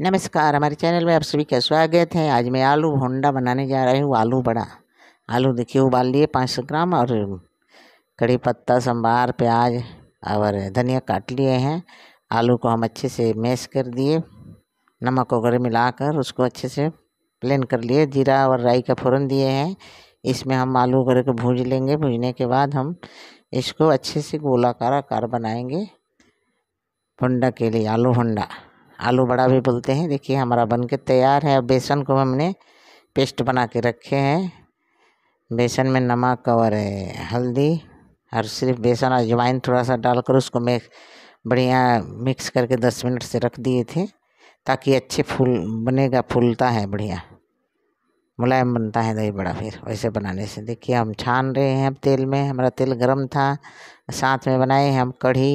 नमस्कार हमारे चैनल में आप सभी का स्वागत है आज मैं आलू होंडा बनाने जा रही हूँ आलू बड़ा आलू देखिए उबाल लिए पाँच सौ ग्राम और कड़ी पत्ता सांभार प्याज और धनिया काट लिए हैं आलू को हम अच्छे से मैश कर दिए नमक वगैरह मिलाकर उसको अच्छे से प्लेन कर लिए जीरा और राई का फ़ोरन दिए हैं इसमें हम आलू वगैरह को भूज लेंगे भूजने के बाद हम इसको अच्छे से गोलाकार आकार बनाएंगे होंडा के लिए आलू होंडा आलू बड़ा भी बोलते हैं देखिए हमारा बन के तैयार है बेसन को हमने पेस्ट बना के रखे हैं बेसन में नमक और हल्दी और सिर्फ बेसन और अजवाइन थोड़ा सा डालकर उसको मैं बढ़िया मिक्स करके दस मिनट से रख दिए थे ताकि अच्छे फूल बनेगा फूलता है बढ़िया मुलायम बनता है दही बड़ा फिर वैसे बनाने से देखिए हम छान रहे हैं अब तेल में हमारा तेल गर्म था साथ में बनाए हैं हम कढ़ी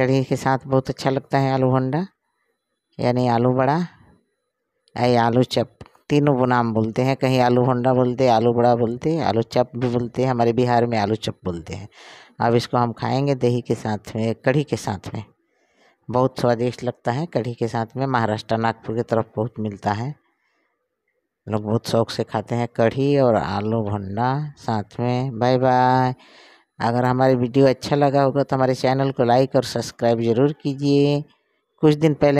कढ़ी के साथ बहुत अच्छा लगता है आलू होंडा यानी आलू बड़ा या आलू चप तीनों वो नाम बोलते हैं कहीं आलू होंडा बोलते आलू बड़ा बोलते आलू चप भी बोलते हैं हमारे बिहार में आलू चप बोलते हैं अब इसको हम खाएंगे दही के साथ में कढ़ी के साथ में बहुत स्वादिष्ट लगता है कढ़ी के साथ में महाराष्ट्र नागपुर की तरफ बहुत मिलता है लोग बहुत शौक से खाते हैं कढ़ी और आलू भंडा साथ में बाय बाय अगर हमारे वीडियो अच्छा लगा होगा तो हमारे चैनल को लाइक और सब्सक्राइब ज़रूर कीजिए कुछ दिन पहले